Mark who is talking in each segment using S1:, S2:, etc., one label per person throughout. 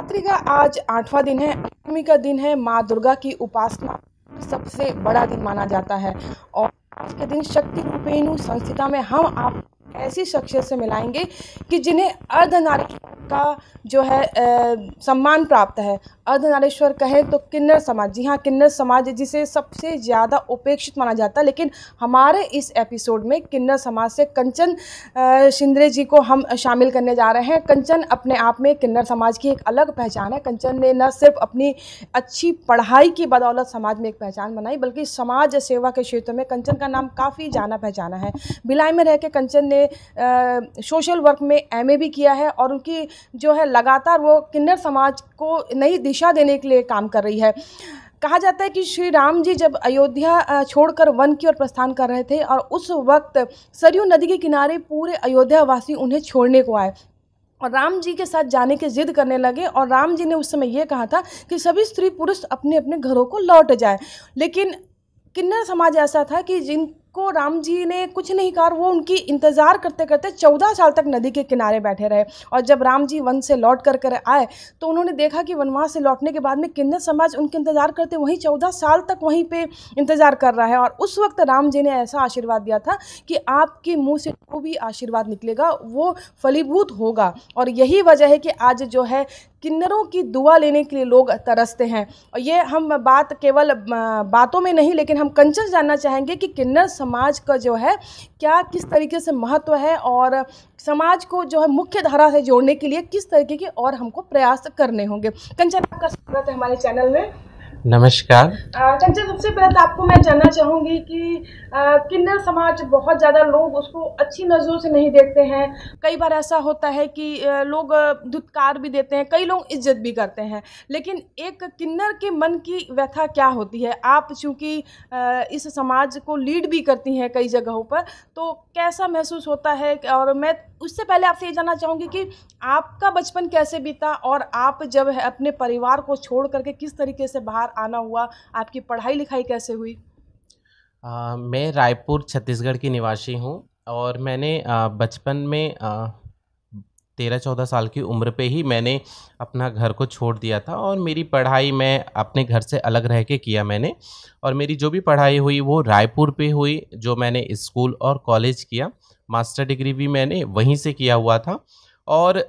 S1: नवरात्रि का आज आठवां दिन है अष्टमी का दिन है माँ दुर्गा की उपासना सबसे बड़ा दिन माना जाता है और आज के दिन शक्ति रूपेणु संस्थिता में हम आप ऐसी शख्सियत से मिलाएंगे कि जिन्हें अर्धनारी का जो है आ, सम्मान प्राप्त है अर्धनारेश्वर कहें तो किन्नर समाज जी हाँ किन्नर समाज जिसे सबसे ज़्यादा उपेक्षित माना जाता है लेकिन हमारे इस एपिसोड में किन्नर समाज से कंचन शिंद्रे जी को हम शामिल करने जा रहे हैं कंचन अपने आप में किन्नर समाज की एक अलग पहचान है कंचन ने न सिर्फ अपनी अच्छी पढ़ाई की बदौलत समाज में एक पहचान बनाई बल्कि समाज सेवा के क्षेत्र में कंचन का नाम काफ़ी जाना पहचाना है भिलाई में रह के कंचन ने सोशल वर्क में एम भी किया है और उनकी जो है लगातार वो किन्नर समाज को नई दिशा दिशा देने के लिए काम कर रही है कहा जाता है कि श्री राम जी जब अयोध्या छोड़कर वन की ओर प्रस्थान कर रहे थे और उस वक्त सरयू नदी के किनारे पूरे अयोध्या वासी उन्हें छोड़ने को आए और राम जी के साथ जाने की जिद करने लगे और राम जी ने उस समय यह कहा था कि सभी स्त्री पुरुष अपने अपने घरों को लौट जाए लेकिन किन्नर समाज ऐसा था कि जिन को राम जी ने कुछ नहीं कहा वो उनकी इंतज़ार करते करते चौदह साल तक नदी के किनारे बैठे रहे और जब राम जी वन से लौट कर कर आए तो उन्होंने देखा कि वनवास से लौटने के बाद में किन्नर समाज उनके इंतज़ार करते वहीं चौदह साल तक वहीं पे इंतज़ार कर रहा है और उस वक्त राम जी ने ऐसा आशीर्वाद दिया था कि आपके मुँह से जो भी आशीर्वाद निकलेगा वो फलीभूत होगा और यही वजह है कि आज जो है किन्नरों की दुआ लेने के लिए लोग तरसते हैं और ये हम बात केवल बातों में नहीं लेकिन हम कंचन जानना चाहेंगे कि किन्नर समाज का जो है क्या किस तरीके से महत्व है और समाज को जो है मुख्य धारा से जोड़ने के लिए किस तरीके के और हमको प्रयास करने होंगे कंचन आपका स्वागत है हमारे चैनल में
S2: नमस्कार
S1: चंचल सबसे पहले तो आपको मैं जानना चाहूँगी कि किन्नर समाज बहुत ज़्यादा लोग उसको अच्छी नज़रों से नहीं देखते हैं कई बार ऐसा होता है कि लोग धुतकार भी देते हैं कई लोग इज्जत भी करते हैं लेकिन एक किन्नर के मन की व्यथा क्या होती है आप चूंकि इस समाज को लीड भी करती हैं कई जगहों पर तो कैसा महसूस होता है और मैं उससे पहले आपसे ये जानना चाहूँगी कि आपका बचपन कैसे बीता और आप जब अपने परिवार को छोड़ करके किस तरीके से बाहर बाहर आना हुआ आपकी पढ़ाई लिखाई कैसे हुई
S2: आ, मैं रायपुर छत्तीसगढ़ की निवासी हूँ और मैंने बचपन में आ, तेरह चौदह साल की उम्र पे ही मैंने अपना घर को छोड़ दिया था और मेरी पढ़ाई मैं अपने घर से अलग रह के किया मैंने और मेरी जो भी पढ़ाई हुई वो रायपुर पे हुई जो मैंने स्कूल और कॉलेज किया मास्टर डिग्री भी मैंने वहीं से किया हुआ था और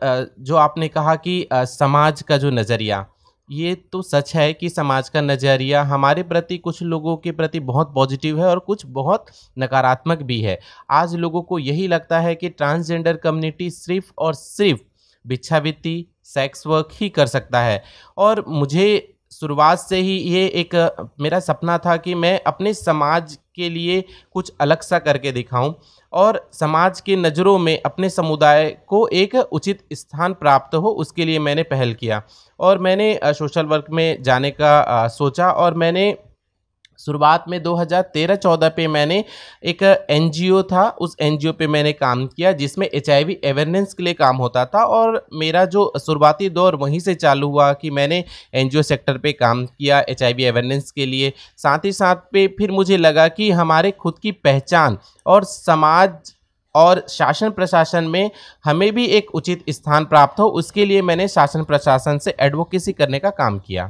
S2: जो आपने कहा कि समाज का जो नज़रिया ये तो सच है कि समाज का नज़रिया हमारे प्रति कुछ लोगों के प्रति बहुत पॉजिटिव है और कुछ बहुत नकारात्मक भी है आज लोगों को यही लगता है कि ट्रांसजेंडर कम्युनिटी सिर्फ और सिर्फ भिक्षावृत्ति सेक्स वर्क ही कर सकता है और मुझे शुरुआत से ही ये एक मेरा सपना था कि मैं अपने समाज के लिए कुछ अलग सा करके दिखाऊं और समाज के नज़रों में अपने समुदाय को एक उचित स्थान प्राप्त हो उसके लिए मैंने पहल किया और मैंने सोशल वर्क में जाने का सोचा और मैंने शुरुआत में 2013-14 पे मैंने एक एनजीओ था उस एनजीओ पे मैंने काम किया जिसमें एच अवेयरनेस के लिए काम होता था और मेरा जो शुरुआती दौर वहीं से चालू हुआ कि मैंने एनजीओ सेक्टर पे काम किया एच अवेयरनेस के लिए साथ ही साथ पे फिर मुझे लगा कि हमारे खुद की पहचान और समाज और शासन प्रशासन में हमें भी एक उचित स्थान प्राप्त हो उसके लिए मैंने शासन प्रशासन से एडवोकेसी करने का काम किया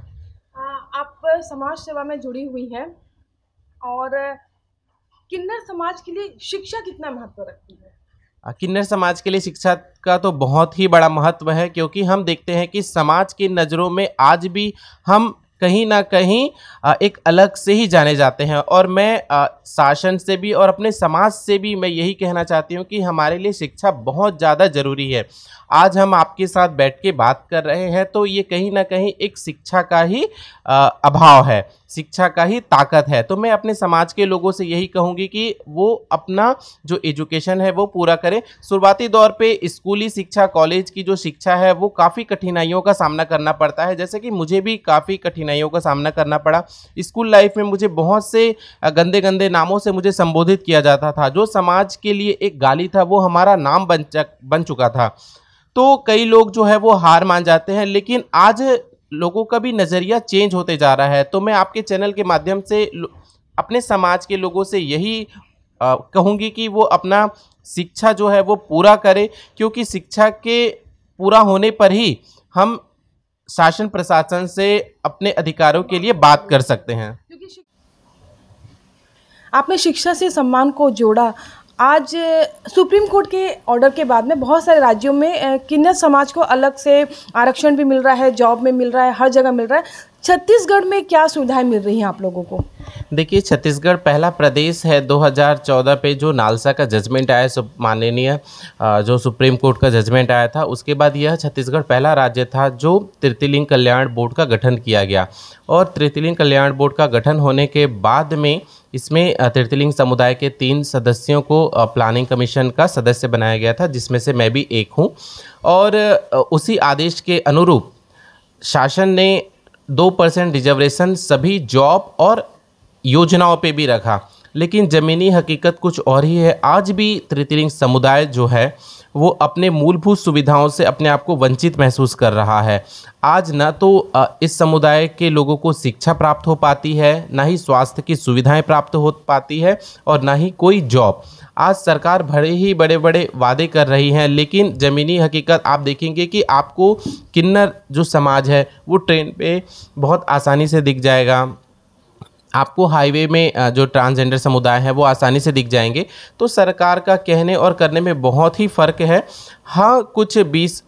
S1: समाज सेवा में जुड़ी हुई हैं और किन्नर समाज के लिए शिक्षा कितना महत्व रखती
S2: है किन्नर समाज के लिए शिक्षा का तो बहुत ही बड़ा महत्व है क्योंकि हम देखते हैं कि समाज की नज़रों में आज भी हम कहीं ना कहीं एक अलग से ही जाने जाते हैं और मैं शासन से भी और अपने समाज से भी मैं यही कहना चाहती हूँ कि हमारे लिए शिक्षा बहुत ज़्यादा ज़रूरी है आज हम आपके साथ बैठ के बात कर रहे हैं तो ये कहीं ना कहीं एक शिक्षा का ही अभाव है शिक्षा का ही ताकत है तो मैं अपने समाज के लोगों से यही कहूँगी कि वो अपना जो एजुकेशन है वो पूरा करें शुरुआती दौर पे स्कूली शिक्षा कॉलेज की जो शिक्षा है वो काफ़ी कठिनाइयों का सामना करना पड़ता है जैसे कि मुझे भी काफ़ी कठिनाइयों का सामना करना पड़ा स्कूल लाइफ में मुझे बहुत से गंदे गंदे नामों से मुझे संबोधित किया जाता था जो समाज के लिए एक गाली था वो हमारा नाम बन चक बन चुका था तो कई लोग जो है वो हार मान जाते हैं लेकिन आज लोगों का भी नज़रिया चेंज होते जा रहा है तो मैं आपके चैनल के माध्यम से अपने समाज के लोगों से यही कहूँगी कि वो अपना शिक्षा जो है वो पूरा करे क्योंकि शिक्षा के पूरा होने पर ही हम शासन प्रशासन से अपने अधिकारों के लिए बात कर सकते हैं
S1: आपने शिक्षा से सम्मान को जोड़ा आज सुप्रीम कोर्ट के ऑर्डर के बाद में बहुत सारे राज्यों में किन्नर समाज को अलग से आरक्षण भी मिल रहा है जॉब में मिल रहा है हर जगह मिल रहा है छत्तीसगढ़ में क्या सुविधाएं मिल रही हैं आप लोगों को
S2: देखिए छत्तीसगढ़ पहला प्रदेश है 2014 पे जो नालसा का जजमेंट आया माननीय जो सुप्रीम कोर्ट का जजमेंट आया था उसके बाद यह छत्तीसगढ़ पहला राज्य था जो तृतीलिंग कल्याण बोर्ड का गठन किया गया और तृतीलिंग कल्याण बोर्ड का गठन होने के बाद में इसमें तीर्थलिंग समुदाय के तीन सदस्यों को प्लानिंग कमीशन का सदस्य बनाया गया था जिसमें से मैं भी एक हूँ और उसी आदेश के अनुरूप शासन ने दो परसेंट रिजर्वेशन सभी जॉब और योजनाओं पे भी रखा लेकिन ज़मीनी हकीकत कुछ और ही है आज भी तृतीय समुदाय जो है वो अपने मूलभूत सुविधाओं से अपने आप को वंचित महसूस कर रहा है आज न तो इस समुदाय के लोगों को शिक्षा प्राप्त हो पाती है ना ही स्वास्थ्य की सुविधाएं प्राप्त हो पाती है और ना ही कोई जॉब आज सरकार बड़े ही बड़े बड़े वादे कर रही हैं लेकिन ज़मीनी हकीकत आप देखेंगे कि आपको किन्नर जो समाज है वो ट्रेन पे बहुत आसानी से दिख जाएगा आपको हाईवे में जो ट्रांसजेंडर समुदाय है वो आसानी से दिख जाएंगे तो सरकार का कहने और करने में बहुत ही फ़र्क है हाँ कुछ बीस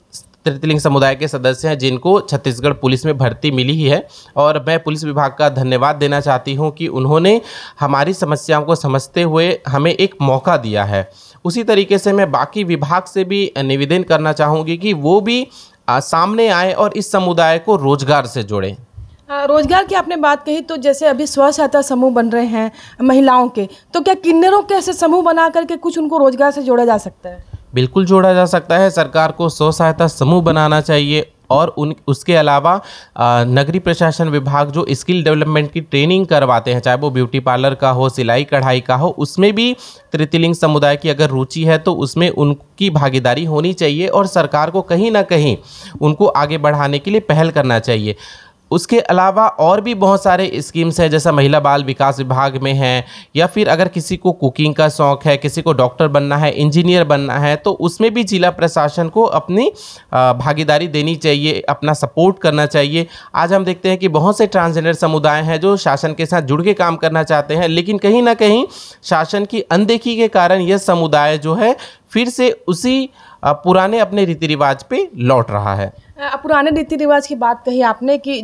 S2: तृतीलिंग समुदाय के सदस्य हैं जिनको छत्तीसगढ़ पुलिस में भर्ती मिली ही है और मैं पुलिस विभाग का धन्यवाद देना चाहती हूं कि उन्होंने हमारी समस्याओं को समझते हुए हमें एक मौका दिया है उसी तरीके से मैं बाकी विभाग से भी निवेदन करना चाहूँगी कि वो भी सामने आए और इस समुदाय को रोजगार से जोड़ें
S1: रोजगार की आपने बात कही तो जैसे अभी स्व सहायता समूह बन रहे हैं महिलाओं के तो क्या किन्नरों के ऐसे समूह बना करके कुछ उनको रोजगार से जोड़ा जा सकता है
S2: बिल्कुल जोड़ा जा सकता है सरकार को स्व सहायता समूह बनाना चाहिए और उन उसके अलावा नगरीय प्रशासन विभाग जो स्किल डेवलपमेंट की ट्रेनिंग करवाते हैं चाहे वो ब्यूटी पार्लर का हो सिलाई कढ़ाई का हो उसमें भी तृतीलिंग समुदाय की अगर रुचि है तो उसमें उनकी भागीदारी होनी चाहिए और सरकार को कहीं ना कहीं उनको आगे बढ़ाने के लिए पहल करना चाहिए उसके अलावा और भी बहुत सारे स्कीम्स हैं जैसा महिला बाल विकास विभाग में है या फिर अगर किसी को कुकिंग का शौक़ है किसी को डॉक्टर बनना है इंजीनियर बनना है तो उसमें भी जिला प्रशासन को अपनी भागीदारी देनी चाहिए अपना सपोर्ट करना चाहिए आज हम देखते हैं कि बहुत से ट्रांसजेंडर समुदाय हैं जो शासन के साथ जुड़ के काम करना चाहते हैं लेकिन कहीं ना कहीं शासन की अनदेखी के कारण यह समुदाय जो है फिर से उसी पुराने अपने रीति रिवाज पे लौट रहा है
S1: पुराने रीति रिवाज की बात कही आपने कि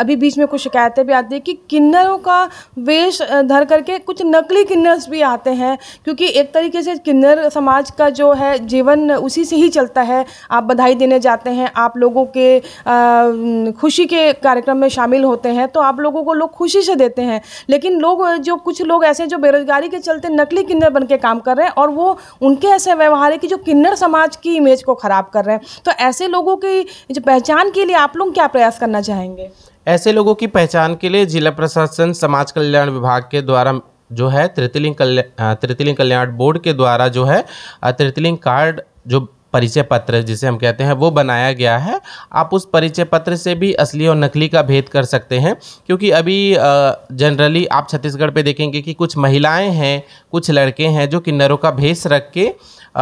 S1: अभी बीच में कुछ शिकायतें भी आती है कि किन्नरों का वेश धर करके कुछ नकली किन्नर्स भी आते हैं क्योंकि एक तरीके से किन्नर समाज का जो है जीवन उसी से ही चलता है आप बधाई देने जाते हैं आप लोगों के खुशी के कार्यक्रम में शामिल होते हैं तो आप लोगों को लोग खुशी से देते हैं लेकिन लोग जो कुछ लोग ऐसे जो बेरोजगारी के चलते नकली किन्नर बन के काम कर रहे हैं और वो उनके ऐसे व्यवहार है कि जो किन्नर समाज की इमेज को ख़राब कर रहे हैं तो ऐसे लोगों की जो पहचान के लिए आप लोग क्या प्रयास करना चाहेंगे
S2: ऐसे लोगों की पहचान के लिए जिला प्रशासन समाज कल्याण विभाग के द्वारा जो है तृतीलिंग कल्याण तृतीलिंग कल्याण बोर्ड के द्वारा जो है तृतीलिंग कार्ड जो परिचय पत्र जिसे हम कहते हैं वो बनाया गया है आप उस परिचय पत्र से भी असली और नकली का भेद कर सकते हैं क्योंकि अभी जनरली आप छत्तीसगढ़ पे देखेंगे कि कुछ महिलाएं हैं कुछ लड़के हैं जो किन्नरों का भेष रख के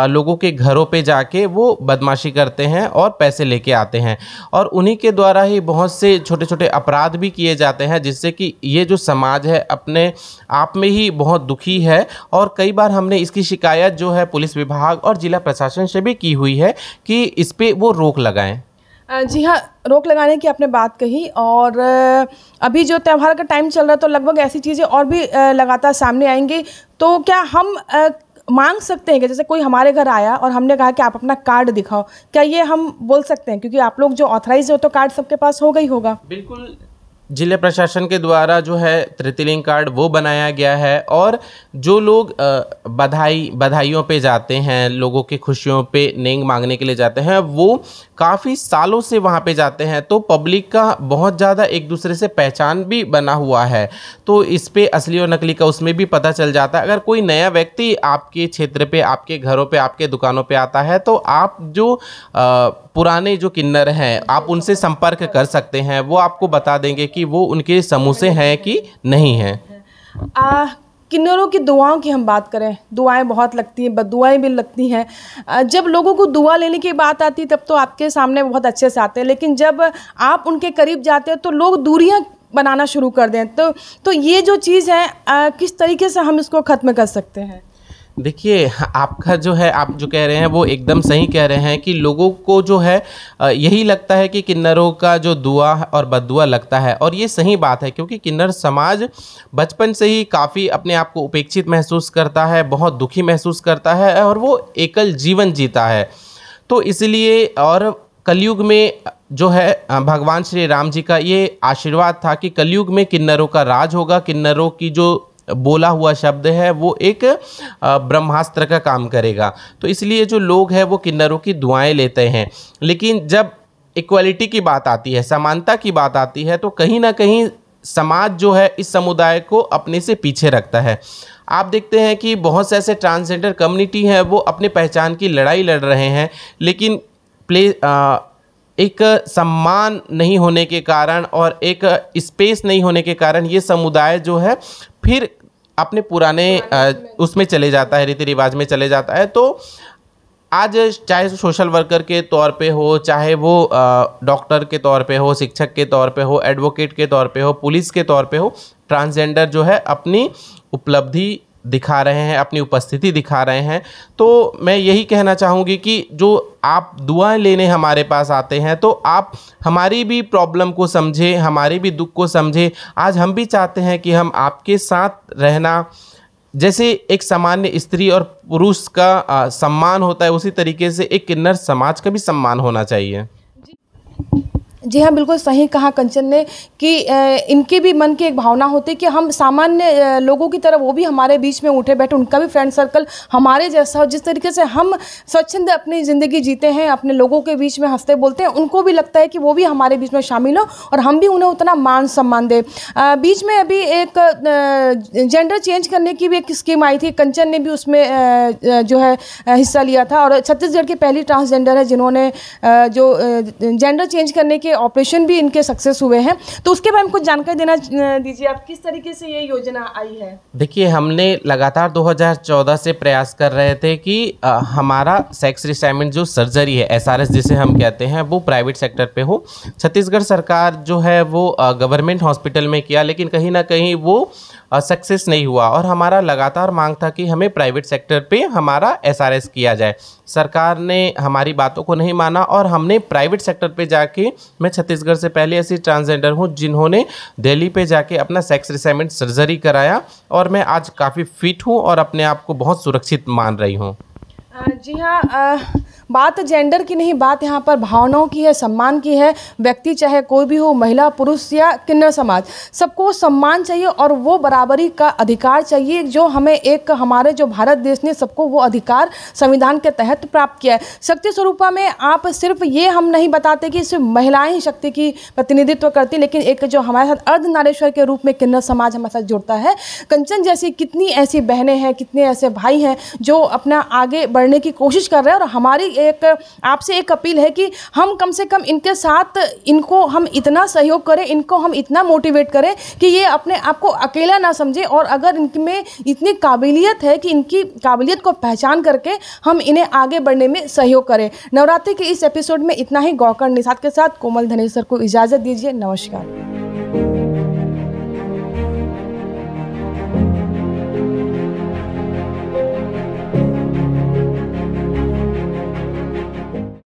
S2: लोगों के घरों पे जाके वो बदमाशी करते हैं और पैसे लेके आते हैं और उन्हीं के द्वारा ही बहुत से छोटे छोटे अपराध भी किए जाते हैं जिससे कि ये जो समाज है अपने आप में ही बहुत दुखी है और कई बार हमने इसकी शिकायत जो है पुलिस विभाग और जिला प्रशासन से भी की हुई है कि इस पर वो रोक लगाएँ
S1: जी हाँ रोक लगाने की आपने बात कही और अभी जो त्यौहार का टाइम चल रहा है तो लगभग ऐसी चीज़ें और भी लगातार सामने आएंगी तो क्या हम मांग सकते हैं कि जैसे कोई हमारे घर आया और हमने कहा कि आप अपना कार्ड दिखाओ क्या ये हम बोल सकते हैं क्योंकि आप लोग जो ऑथराइज हो तो कार्ड सबके पास होगा ही होगा बिल्कुल
S2: जिले प्रशासन के द्वारा जो है तृतीलिंग कार्ड वो बनाया गया है और जो लोग बधाई बधाइयों पे जाते हैं लोगों की खुशियों पे नेंग मांगने के लिए जाते हैं वो काफ़ी सालों से वहाँ पे जाते हैं तो पब्लिक का बहुत ज़्यादा एक दूसरे से पहचान भी बना हुआ है तो इस पर असली और नकली का उसमें भी पता चल जाता है अगर कोई नया व्यक्ति आपके क्षेत्र पर आपके घरों पर आपके दुकानों पर आता है तो आप जो आ, पुराने जो किन्नर हैं आप उनसे संपर्क कर सकते हैं वो आपको बता देंगे कि वो उनके समूह से हैं कि नहीं हैं
S1: किन्नरों की दुआओं की हम बात करें दुआएं बहुत लगती हैं बदुआएं भी लगती हैं जब लोगों को दुआ लेने की बात आती तब तो आपके सामने बहुत अच्छे से आते हैं लेकिन जब आप उनके करीब जाते हैं तो लोग दूरियां बनाना शुरू कर दें तो तो ये जो चीज़ है किस तरीके से हम इसको ख़त्म कर सकते हैं
S2: देखिए आपका जो है आप जो कह रहे हैं वो एकदम सही कह रहे हैं कि लोगों को जो है यही लगता है कि किन्नरों का जो दुआ और बदुआ लगता है और ये सही बात है क्योंकि किन्नर समाज बचपन से ही काफ़ी अपने आप को उपेक्षित महसूस करता है बहुत दुखी महसूस करता है और वो एकल जीवन जीता है तो इसलिए और कलयुग में जो है भगवान श्री राम जी का ये आशीर्वाद था कि कलयुग में किन्नरों का राज होगा किन्नरों की जो बोला हुआ शब्द है वो एक ब्रह्मास्त्र का काम करेगा तो इसलिए जो लोग हैं वो किन्नरों की दुआएं लेते हैं लेकिन जब इक्वलिटी की बात आती है समानता की बात आती है तो कहीं ना कहीं समाज जो है इस समुदाय को अपने से पीछे रखता है आप देखते हैं कि बहुत से ऐसे ट्रांसजेंडर कम्युनिटी हैं वो अपने पहचान की लड़ाई लड़ रहे हैं लेकिन प्ले आ, एक सम्मान नहीं होने के कारण और एक स्पेस नहीं होने के कारण ये समुदाय जो है फिर अपने पुराने उसमें चले जाता है रीति रिवाज में चले जाता है तो आज चाहे सोशल वर्कर के तौर पे हो चाहे वो डॉक्टर के तौर पे हो शिक्षक के तौर पे हो एडवोकेट के तौर पे हो पुलिस के तौर पे हो ट्रांसजेंडर जो है अपनी उपलब्धि दिखा रहे हैं अपनी उपस्थिति दिखा रहे हैं तो मैं यही कहना चाहूँगी कि जो आप दुआएं लेने हमारे पास आते हैं तो आप हमारी भी प्रॉब्लम को समझें हमारे भी दुख को समझें आज हम भी चाहते हैं कि हम आपके साथ रहना जैसे एक सामान्य स्त्री और पुरुष का सम्मान होता है उसी तरीके से एक किन्नर समाज का भी सम्मान होना चाहिए
S1: जी हाँ बिल्कुल सही कहा कंचन ने कि इनके भी मन की एक भावना होती है कि हम सामान्य लोगों की तरह वो भी हमारे बीच में उठे बैठे उनका भी फ्रेंड सर्कल हमारे जैसा हो जिस तरीके से हम स्वच्छंद अपनी ज़िंदगी जीते हैं अपने लोगों के बीच में हंसते बोलते हैं उनको भी लगता है कि वो भी हमारे बीच में शामिल हो और हम भी उन्हें उतना मान सम्मान दें बीच में अभी एक जेंडर चेंज करने की भी एक स्कीम आई थी कंचन ने भी उसमें जो है हिस्सा लिया था और छत्तीसगढ़ की पहली ट्रांसजेंडर है जिन्होंने जो जेंडर चेंज करने के ऑपरेशन भी इनके सक्सेस हुए हैं तो उसके बारे में कुछ जानकारी देना दीजिए आप किस तरीके से ये योजना आई है
S2: देखिए हमने लगातार 2014 से प्रयास कर रहे थे कि आ, हमारा सेक्स रिसाइनमेंट जो सर्जरी है एस जिसे हम कहते हैं वो प्राइवेट सेक्टर पर हो छत्तीसगढ़ सरकार जो है वो गवर्नमेंट हॉस्पिटल में किया लेकिन कहीं ना कहीं वो सक्सेस नहीं हुआ और हमारा लगातार मांग था कि हमें प्राइवेट सेक्टर पे हमारा एसआरएस किया जाए सरकार ने हमारी बातों को नहीं माना और हमने प्राइवेट सेक्टर पे जाके मैं छत्तीसगढ़ से पहले ऐसी ट्रांसजेंडर हूँ जिन्होंने दिल्ली पे जाके अपना सेक्स रिसाइनमेंट सर्जरी कराया और मैं आज काफ़ी फिट हूँ और अपने आप को बहुत सुरक्षित मान रही हूँ
S1: जी हाँ बात जेंडर की नहीं बात यहाँ पर भावनाओं की है सम्मान की है व्यक्ति चाहे कोई भी हो महिला पुरुष या किन्नर समाज सबको सम्मान चाहिए और वो बराबरी का अधिकार चाहिए जो हमें एक हमारे जो भारत देश ने सबको वो अधिकार संविधान के तहत प्राप्त किया है शक्ति स्वरूपा में आप सिर्फ ये हम नहीं बताते कि सिर्फ महिलाएं ही शक्ति की प्रतिनिधित्व करती लेकिन एक जो हमारे साथ अर्ध नारेश्वर के रूप में किन्नर समाज हमारे साथ जुड़ता है कंचन जैसी कितनी ऐसी बहनें हैं कितने ऐसे भाई हैं जो अपना आगे बढ़ने की कोशिश कर रहे हैं और हमारी एक आपसे एक अपील है कि हम कम से कम इनके साथ इनको हम इतना सहयोग करें इनको हम इतना मोटिवेट करें कि ये अपने आप को अकेला ना समझे और अगर इनमें इतनी काबिलियत है कि इनकी काबिलियत को पहचान करके हम इन्हें आगे बढ़ने में सहयोग करें नवरात्रि के इस एपिसोड में इतना ही गौकर्ण निषाद के साथ कोमल धनेश्वर को इजाज़त दीजिए नमस्कार